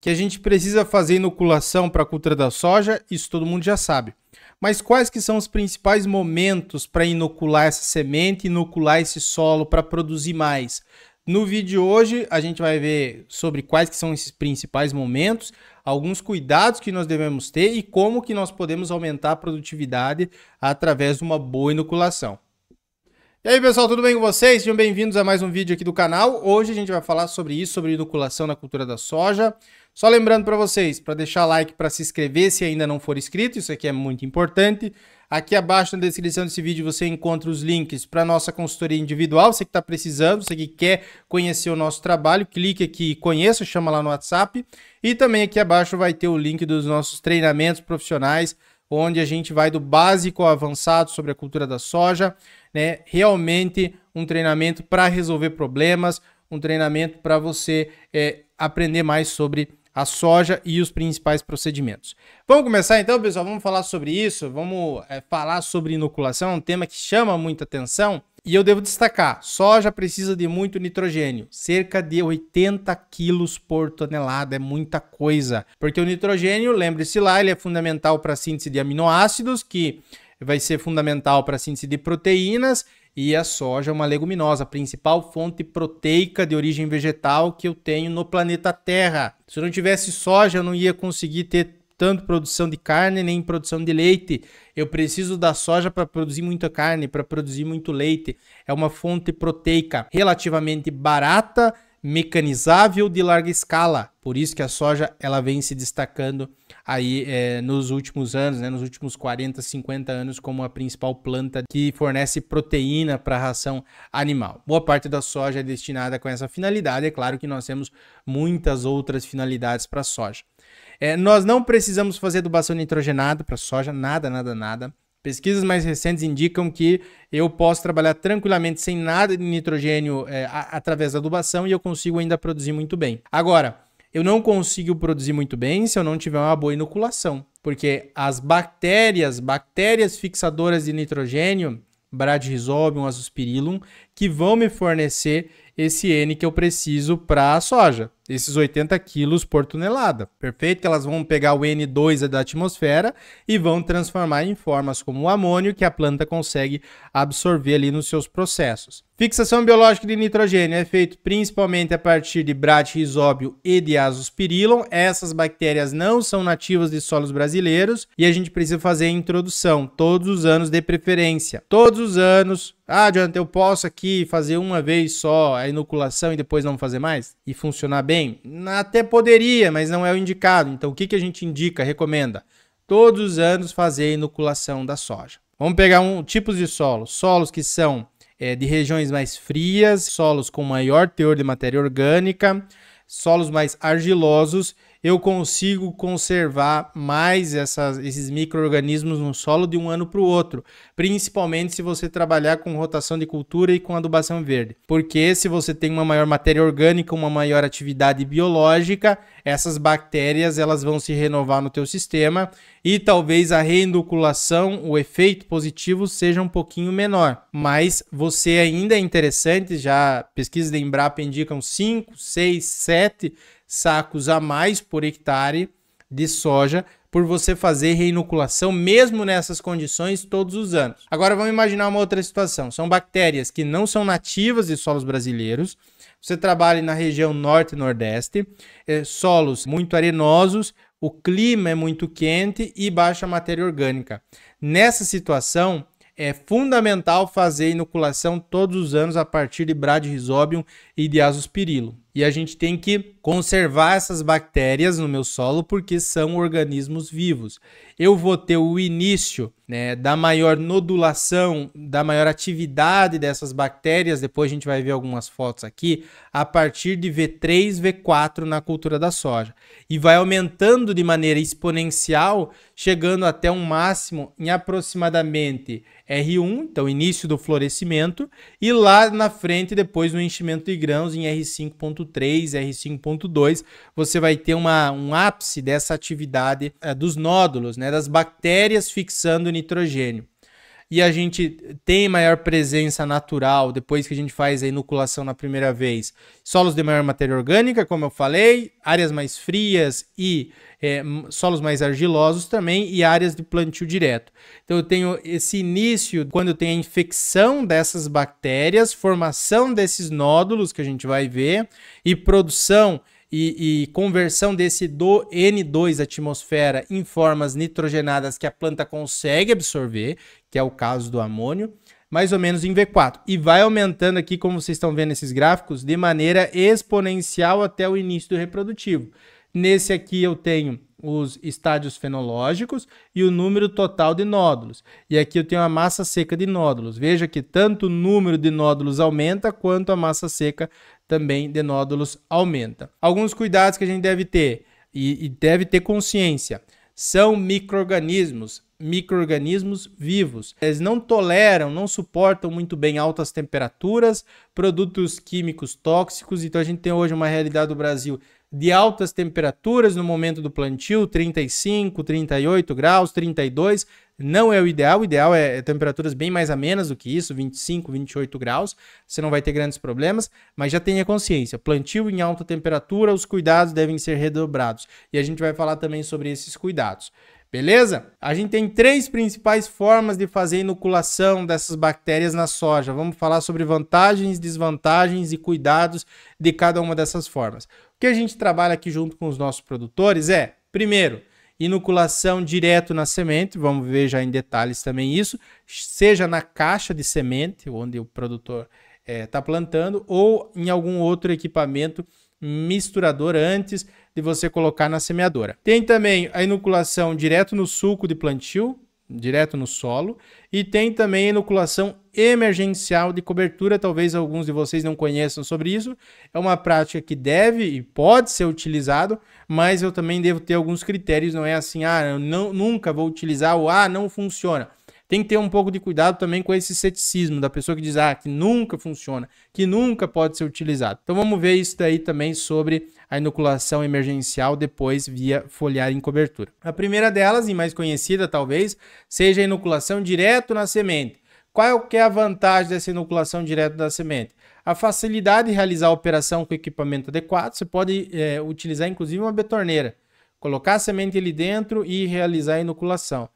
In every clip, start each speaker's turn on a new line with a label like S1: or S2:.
S1: que a gente precisa fazer inoculação para a cultura da soja, isso todo mundo já sabe. Mas quais que são os principais momentos para inocular essa semente, inocular esse solo para produzir mais? No vídeo de hoje a gente vai ver sobre quais que são esses principais momentos, alguns cuidados que nós devemos ter e como que nós podemos aumentar a produtividade através de uma boa inoculação. E aí pessoal, tudo bem com vocês? Sejam bem-vindos a mais um vídeo aqui do canal. Hoje a gente vai falar sobre isso, sobre inoculação na cultura da soja, só lembrando para vocês, para deixar like, para se inscrever se ainda não for inscrito, isso aqui é muito importante. Aqui abaixo na descrição desse vídeo você encontra os links para nossa consultoria individual, você que está precisando, você que quer conhecer o nosso trabalho, clique aqui conheça, chama lá no WhatsApp. E também aqui abaixo vai ter o link dos nossos treinamentos profissionais, onde a gente vai do básico ao avançado sobre a cultura da soja, né? Realmente um treinamento para resolver problemas, um treinamento para você é, aprender mais sobre a soja e os principais procedimentos. Vamos começar então, pessoal? Vamos falar sobre isso? Vamos é, falar sobre inoculação, um tema que chama muita atenção. E eu devo destacar: soja precisa de muito nitrogênio, cerca de 80 quilos por tonelada, é muita coisa. Porque o nitrogênio, lembre-se lá, ele é fundamental para a síntese de aminoácidos, que vai ser fundamental para a síntese de proteínas e a soja é uma leguminosa, a principal fonte proteica de origem vegetal que eu tenho no planeta Terra. Se eu não tivesse soja, eu não ia conseguir ter tanto produção de carne nem produção de leite. Eu preciso da soja para produzir muita carne, para produzir muito leite. É uma fonte proteica relativamente barata mecanizável de larga escala. Por isso que a soja ela vem se destacando aí é, nos últimos anos, né, nos últimos 40, 50 anos, como a principal planta que fornece proteína para a ração animal. Boa parte da soja é destinada com essa finalidade. É claro que nós temos muitas outras finalidades para a soja. É, nós não precisamos fazer adubação nitrogenada para soja, nada, nada, nada. Pesquisas mais recentes indicam que eu posso trabalhar tranquilamente sem nada de nitrogênio é, a, através da adubação e eu consigo ainda produzir muito bem. Agora, eu não consigo produzir muito bem se eu não tiver uma boa inoculação, porque as bactérias, bactérias fixadoras de nitrogênio, Bradyrhizobium azospirillum, que vão me fornecer esse N que eu preciso para a soja, esses 80 quilos por tonelada, perfeito? Que elas vão pegar o N2 da atmosfera e vão transformar em formas como o amônio que a planta consegue absorver ali nos seus processos. Fixação biológica de nitrogênio é feito principalmente a partir de bratirrisóbio e de azospirillum. Essas bactérias não são nativas de solos brasileiros e a gente precisa fazer a introdução todos os anos de preferência. Todos os anos ah, Jonathan, eu posso aqui fazer uma vez só a inoculação e depois não fazer mais? E funcionar bem? Até poderia, mas não é o indicado. Então, o que, que a gente indica, recomenda? Todos os anos fazer a inoculação da soja. Vamos pegar um tipos de solos. Solos que são é, de regiões mais frias, solos com maior teor de matéria orgânica, solos mais argilosos eu consigo conservar mais essas, esses micro-organismos no solo de um ano para o outro, principalmente se você trabalhar com rotação de cultura e com adubação verde. Porque se você tem uma maior matéria orgânica, uma maior atividade biológica, essas bactérias elas vão se renovar no teu sistema e talvez a reindoculação, o efeito positivo seja um pouquinho menor. Mas você ainda é interessante, já pesquisas da Embrapa indicam 5, 6, 7 sacos a mais por hectare de soja por você fazer reinoculação mesmo nessas condições todos os anos. Agora vamos imaginar uma outra situação. São bactérias que não são nativas de solos brasileiros. Você trabalha na região norte e nordeste, é, solos muito arenosos, o clima é muito quente e baixa matéria orgânica. Nessa situação, é fundamental fazer inoculação todos os anos a partir de Bradyrhizobium e de azospirilo e a gente tem que conservar essas bactérias no meu solo porque são organismos vivos. Eu vou ter o início né, da maior nodulação, da maior atividade dessas bactérias, depois a gente vai ver algumas fotos aqui, a partir de V3, V4 na cultura da soja. E vai aumentando de maneira exponencial, chegando até um máximo em aproximadamente R1, então início do florescimento, e lá na frente, depois no enchimento de grãos em R5.3. R5.3, R5.2, você vai ter uma, um ápice dessa atividade é, dos nódulos, né, das bactérias fixando nitrogênio e a gente tem maior presença natural depois que a gente faz a inoculação na primeira vez. Solos de maior matéria orgânica, como eu falei, áreas mais frias e é, solos mais argilosos também e áreas de plantio direto. Então eu tenho esse início quando tem a infecção dessas bactérias, formação desses nódulos que a gente vai ver e produção e, e conversão desse do N2 atmosfera em formas nitrogenadas que a planta consegue absorver, que é o caso do amônio, mais ou menos em V4. E vai aumentando aqui, como vocês estão vendo esses gráficos, de maneira exponencial até o início do reprodutivo. Nesse aqui eu tenho os estádios fenológicos e o número total de nódulos. E aqui eu tenho a massa seca de nódulos. Veja que tanto o número de nódulos aumenta quanto a massa seca também de nódulos aumenta. Alguns cuidados que a gente deve ter e, e deve ter consciência são micro-organismos vivos. Eles não toleram, não suportam muito bem altas temperaturas, produtos químicos tóxicos. Então a gente tem hoje uma realidade do Brasil de altas temperaturas no momento do plantio, 35, 38 graus, 32, não é o ideal, o ideal é, é temperaturas bem mais amenas do que isso, 25, 28 graus, você não vai ter grandes problemas, mas já tenha consciência, plantio em alta temperatura, os cuidados devem ser redobrados. E a gente vai falar também sobre esses cuidados. Beleza? A gente tem três principais formas de fazer inoculação dessas bactérias na soja. Vamos falar sobre vantagens, desvantagens e cuidados de cada uma dessas formas. O que a gente trabalha aqui junto com os nossos produtores é, primeiro, inoculação direto na semente, vamos ver já em detalhes também isso, seja na caixa de semente, onde o produtor está é, tá plantando, ou em algum outro equipamento misturador antes de você colocar na semeadora. Tem também a inoculação direto no sulco de plantio, direto no solo. E tem também inoculação emergencial de cobertura, talvez alguns de vocês não conheçam sobre isso. É uma prática que deve e pode ser utilizado, mas eu também devo ter alguns critérios, não é assim, ah, eu não, nunca vou utilizar ou ah, não funciona. Tem que ter um pouco de cuidado também com esse ceticismo da pessoa que diz ah, que nunca funciona, que nunca pode ser utilizado. Então vamos ver isso daí também sobre a inoculação emergencial depois via foliar em cobertura. A primeira delas, e mais conhecida talvez, seja a inoculação direto na semente. Qual é a vantagem dessa inoculação direto da semente? A facilidade de realizar a operação com equipamento adequado, você pode é, utilizar inclusive uma betorneira, colocar a semente ali dentro e realizar a inoculação.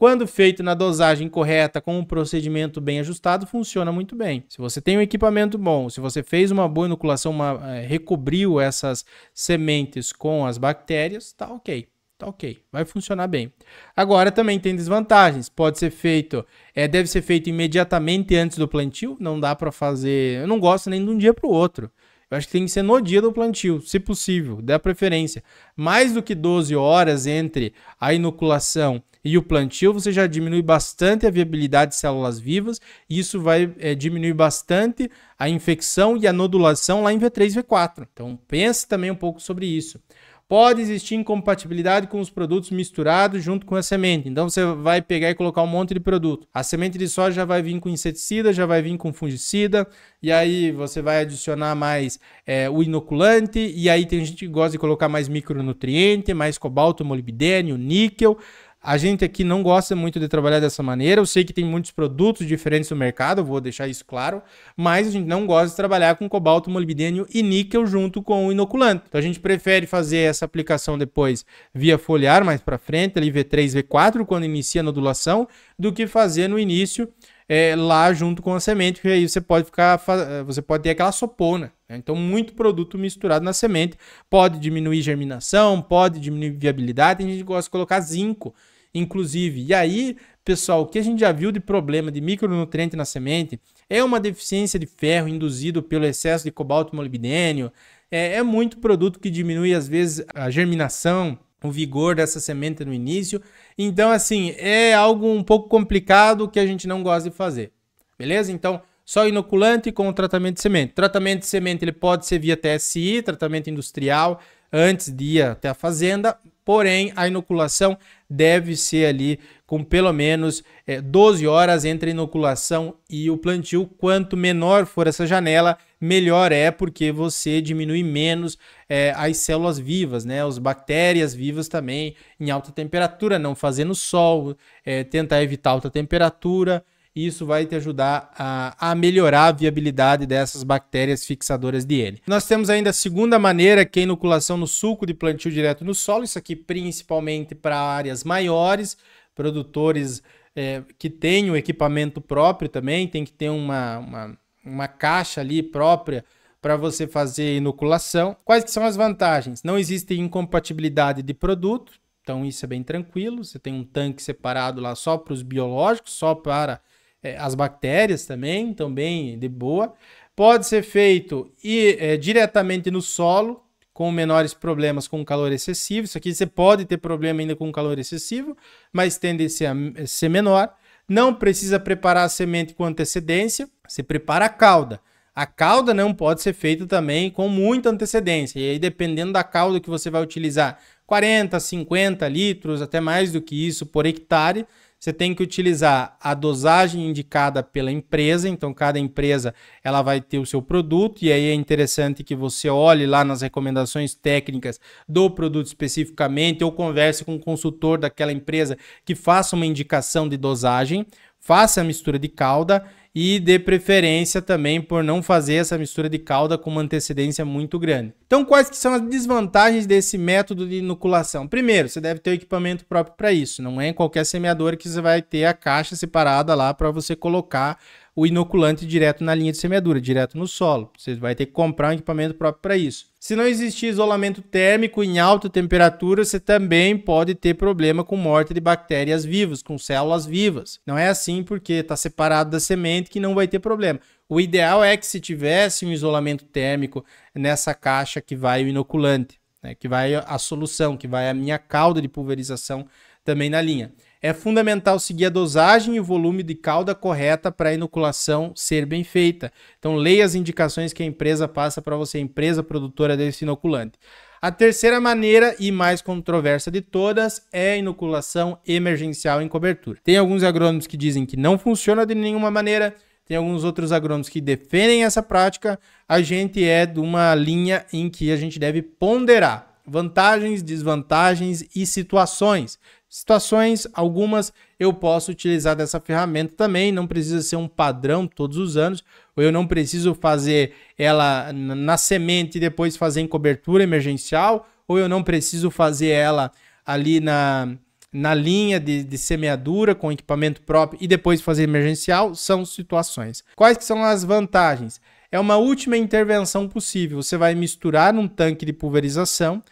S1: Quando feito na dosagem correta, com um procedimento bem ajustado, funciona muito bem. Se você tem um equipamento bom, se você fez uma boa inoculação, uma, eh, recobriu essas sementes com as bactérias, tá ok. Tá ok, vai funcionar bem. Agora também tem desvantagens. Pode ser feito, é, deve ser feito imediatamente antes do plantio. Não dá para fazer. Eu não gosto nem de um dia para o outro. Eu acho que tem que ser no dia do plantio, se possível, a preferência. Mais do que 12 horas entre a inoculação e o plantio, você já diminui bastante a viabilidade de células vivas, e isso vai é, diminuir bastante a infecção e a nodulação lá em V3 V4. Então pense também um pouco sobre isso. Pode existir incompatibilidade com os produtos misturados junto com a semente. Então você vai pegar e colocar um monte de produto. A semente de soja já vai vir com inseticida, já vai vir com fungicida, e aí você vai adicionar mais é, o inoculante, e aí tem gente que gosta de colocar mais micronutriente, mais cobalto, molibdênio, níquel. A gente aqui não gosta muito de trabalhar dessa maneira. Eu sei que tem muitos produtos diferentes no mercado, vou deixar isso claro, mas a gente não gosta de trabalhar com cobalto, molibdênio e níquel junto com o inoculante. Então a gente prefere fazer essa aplicação depois via foliar mais para frente, ali V3, V4, quando inicia a nodulação, do que fazer no início é, lá junto com a semente, que aí você pode ficar, é, você pode ter aquela sopona. Né? Então, muito produto misturado na semente pode diminuir germinação, pode diminuir viabilidade. a gente gosta de colocar zinco, inclusive. E aí, pessoal, o que a gente já viu de problema de micronutriente na semente é uma deficiência de ferro induzido pelo excesso de cobalto molibdênio. É, é muito produto que diminui, às vezes, a germinação o vigor dessa semente no início. Então, assim, é algo um pouco complicado que a gente não gosta de fazer. Beleza? Então, só inoculante com o tratamento de semente. Tratamento de semente ele pode ser via TSI, tratamento industrial, antes de ir até a fazenda, porém a inoculação deve ser ali com pelo menos é, eh, 12 horas entre a inoculação e o plantio. Quanto menor for essa janela, melhor é, porque você diminui menos é, as células vivas, né? As bactérias vivas também em alta temperatura, não fazendo sol, é, tentar evitar alta temperatura. Isso vai te ajudar a, a melhorar a viabilidade dessas bactérias fixadoras de N. Nós temos ainda a segunda maneira, que é a inoculação no suco de plantio direto no solo. Isso aqui principalmente para áreas maiores, produtores é, que têm o equipamento próprio também, tem que ter uma, uma, uma caixa ali própria para você fazer inoculação. Quais que são as vantagens? Não existe incompatibilidade de produto, então isso é bem tranquilo. Você tem um tanque separado lá só para os biológicos, só para é, as bactérias também, também então de boa. Pode ser feito e, é, diretamente no solo, com menores problemas com calor excessivo. Isso aqui você pode ter problema ainda com calor excessivo, mas tende a ser menor. Não precisa preparar a semente com antecedência, você prepara a cauda. A cauda não pode ser feita também com muita antecedência. E aí, dependendo da cauda que você vai utilizar, 40, 50 litros, até mais do que isso por hectare, você tem que utilizar a dosagem indicada pela empresa. Então, cada empresa ela vai ter o seu produto, e aí é interessante que você olhe lá nas recomendações técnicas do produto especificamente, ou converse com o consultor daquela empresa que faça uma indicação de dosagem, faça a mistura de calda e de preferência também por não fazer essa mistura de calda com uma antecedência muito grande. Então, quais que são as desvantagens desse método de inoculação? Primeiro, você deve ter o equipamento próprio para isso. Não é em qualquer semeador que você vai ter a caixa separada lá para você colocar o inoculante direto na linha de semeadura, direto no solo. Você vai ter que comprar um equipamento próprio para isso. Se não existir isolamento térmico em alta temperatura, você também pode ter problema com morte de bactérias vivas, com células vivas. Não é assim porque está separado da semente que não vai ter problema. O ideal é que se tivesse um isolamento térmico nessa caixa que vai o inoculante, né, que vai a solução, que vai a minha cauda de pulverização também na linha é fundamental seguir a dosagem e o volume de calda correta para a inoculação ser bem feita. Então, leia as indicações que a empresa passa para você, empresa produtora desse inoculante. A terceira maneira e mais controversa de todas é a inoculação emergencial em cobertura. Tem alguns agrônomos que dizem que não funciona de nenhuma maneira, tem alguns outros agrônomos que defendem essa prática. A gente é de uma linha em que a gente deve ponderar vantagens, desvantagens e situações. Situações, algumas eu posso utilizar dessa ferramenta também, não precisa ser um padrão todos os anos, ou eu não preciso fazer ela na semente e depois fazer em cobertura emergencial, ou eu não preciso fazer ela ali na, na linha de, de semeadura com equipamento próprio e depois fazer emergencial, são situações. Quais que são as vantagens? é uma última intervenção possível. Você vai misturar num tanque de pulverização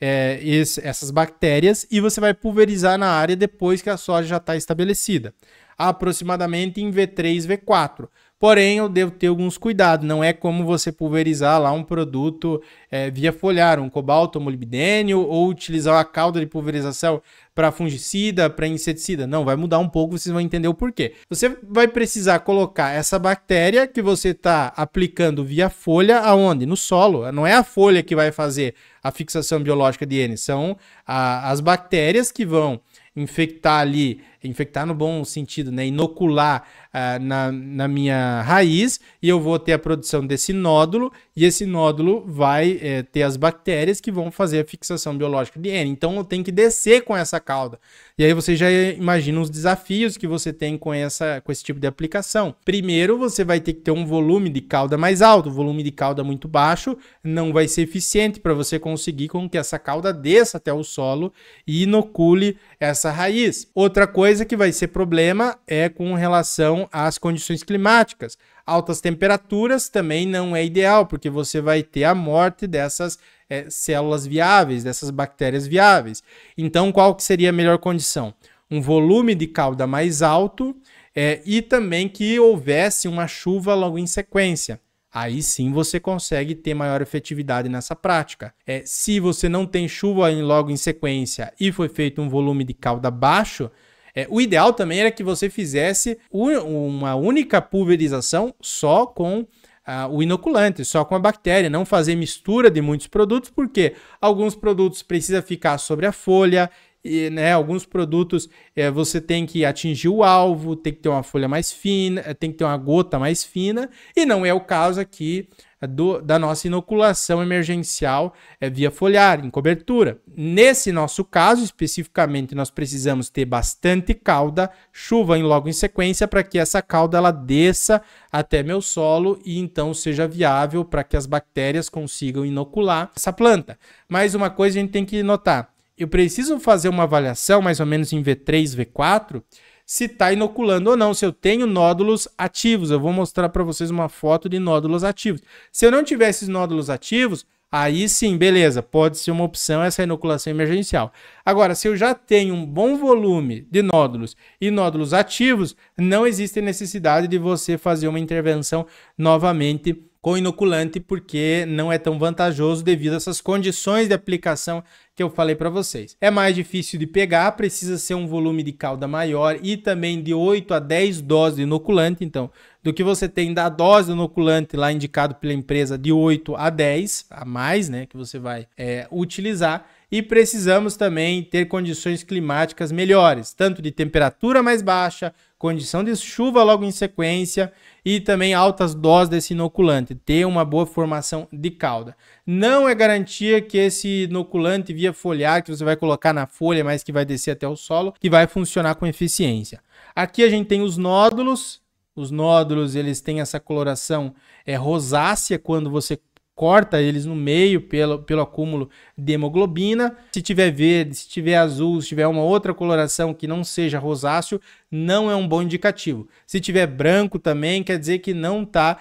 S1: é, esse, essas bactérias e você vai pulverizar na área depois que a soja já está estabelecida aproximadamente em V3, V4. Porém, eu devo ter alguns cuidados. Não é como você pulverizar lá um produto é, via folhar, um cobalto, um molibdênio, ou utilizar a cauda de pulverização para fungicida, para inseticida. Não, vai mudar um pouco, vocês vão entender o porquê. Você vai precisar colocar essa bactéria que você está aplicando via folha aonde? No solo. Não é a folha que vai fazer a fixação biológica de N, são a, as bactérias que vão infectar ali Infectar no bom sentido, né? Inocular ah, na, na minha raiz e eu vou ter a produção desse nódulo e esse nódulo vai é, ter as bactérias que vão fazer a fixação biológica de N. Então eu tenho que descer com essa cauda. E aí você já imagina os desafios que você tem com, essa, com esse tipo de aplicação. Primeiro, você vai ter que ter um volume de cauda mais alto, volume de cauda muito baixo não vai ser eficiente para você conseguir com que essa cauda desça até o solo e inocule essa raiz. Outra coisa que vai ser problema é com relação as condições climáticas. Altas temperaturas também não é ideal, porque você vai ter a morte dessas é, células viáveis, dessas bactérias viáveis. Então, qual que seria a melhor condição? Um volume de cauda mais alto é, e também que houvesse uma chuva logo em sequência. Aí sim você consegue ter maior efetividade nessa prática. É, se você não tem chuva em, logo em sequência e foi feito um volume de cauda baixo, é, o ideal também era que você fizesse uma única pulverização só com ah, o inoculante, só com a bactéria, não fazer mistura de muitos produtos, porque alguns produtos precisa ficar sobre a folha e, né, alguns produtos é, você tem que atingir o alvo, tem que ter uma folha mais fina, é, tem que ter uma gota mais fina, e não é o caso aqui é, do, da nossa inoculação emergencial é, via foliar, em cobertura. Nesse nosso caso, especificamente, nós precisamos ter bastante calda, chuva em, logo em sequência, para que essa calda ela desça até meu solo e então seja viável para que as bactérias consigam inocular essa planta. Mais uma coisa a gente tem que notar: eu preciso fazer uma avaliação, mais ou menos em V3, V4, se está inoculando ou não, se eu tenho nódulos ativos. Eu vou mostrar para vocês uma foto de nódulos ativos. Se eu não tiver esses nódulos ativos, aí sim, beleza, pode ser uma opção essa inoculação emergencial. Agora, se eu já tenho um bom volume de nódulos e nódulos ativos, não existe necessidade de você fazer uma intervenção novamente com inoculante, porque não é tão vantajoso devido a essas condições de aplicação que eu falei para vocês. É mais difícil de pegar, precisa ser um volume de calda maior e também de 8 a 10 doses de inoculante. Então, do que você tem da dose do inoculante lá indicado pela empresa de 8 a 10, a mais, né, que você vai é, utilizar e precisamos também ter condições climáticas melhores, tanto de temperatura mais baixa, condição de chuva logo em sequência e também altas doses desse inoculante, ter uma boa formação de cauda. Não é garantia que esse inoculante via foliar que você vai colocar na folha, mas que vai descer até o solo, que vai funcionar com eficiência. Aqui a gente tem os nódulos, os nódulos eles têm essa coloração é, rosácea quando você corta eles no meio pelo, pelo acúmulo de hemoglobina. Se tiver verde, se tiver azul, se tiver uma outra coloração que não seja rosáceo, não é um bom indicativo. Se tiver branco também, quer dizer que não está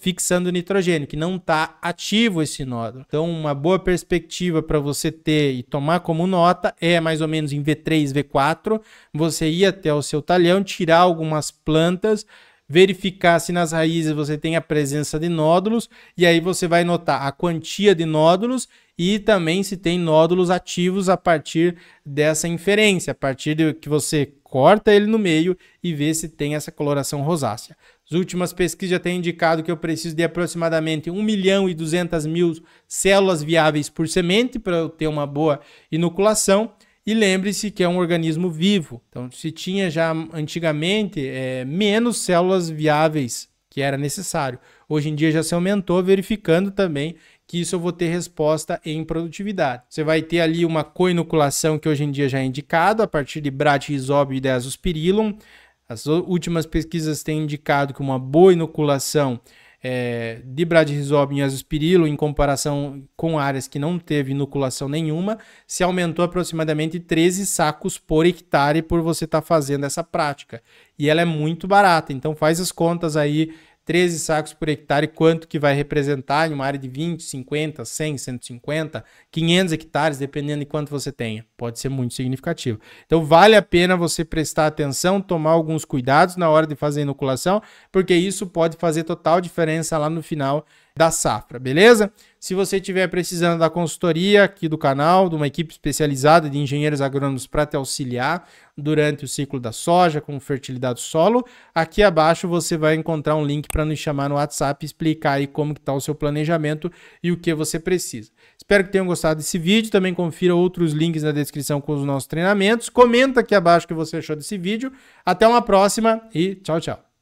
S1: fixando nitrogênio, que não está ativo esse nódulo. Então, uma boa perspectiva para você ter e tomar como nota é mais ou menos em V3, V4, você ir até o seu talhão, tirar algumas plantas, verificar se nas raízes você tem a presença de nódulos, e aí você vai notar a quantia de nódulos e também se tem nódulos ativos a partir dessa inferência, a partir de que você corta ele no meio e vê se tem essa coloração rosácea. As últimas pesquisas já têm indicado que eu preciso de aproximadamente 1 milhão e 200 mil células viáveis por semente para eu ter uma boa inoculação. E lembre-se que é um organismo vivo. Então, se tinha já antigamente é, menos células viáveis que era necessário. Hoje em dia já se aumentou, verificando também que isso eu vou ter resposta em produtividade. Você vai ter ali uma coinoculação que hoje em dia já é indicado a partir de bratisóbio e deazospirillum. As últimas pesquisas têm indicado que uma boa inoculação é, de bradirizóbio e azospirilo em comparação com áreas que não teve inoculação nenhuma, se aumentou aproximadamente 13 sacos por hectare por você estar tá fazendo essa prática. E ela é muito barata, então faz as contas aí 13 sacos por hectare, quanto que vai representar em uma área de 20, 50, 100, 150, 500 hectares, dependendo de quanto você tenha. Pode ser muito significativo. Então vale a pena você prestar atenção, tomar alguns cuidados na hora de fazer a inoculação, porque isso pode fazer total diferença lá no final da safra, beleza? Se você estiver precisando da consultoria aqui do canal, de uma equipe especializada de engenheiros agrônomos para te auxiliar durante o ciclo da soja com fertilidade solo, aqui abaixo você vai encontrar um link para nos chamar no WhatsApp e explicar aí como está o seu planejamento e o que você precisa. Espero que tenham gostado desse vídeo, também confira outros links na descrição com os nossos treinamentos. Comenta aqui abaixo o que você achou desse vídeo. Até uma próxima e tchau, tchau.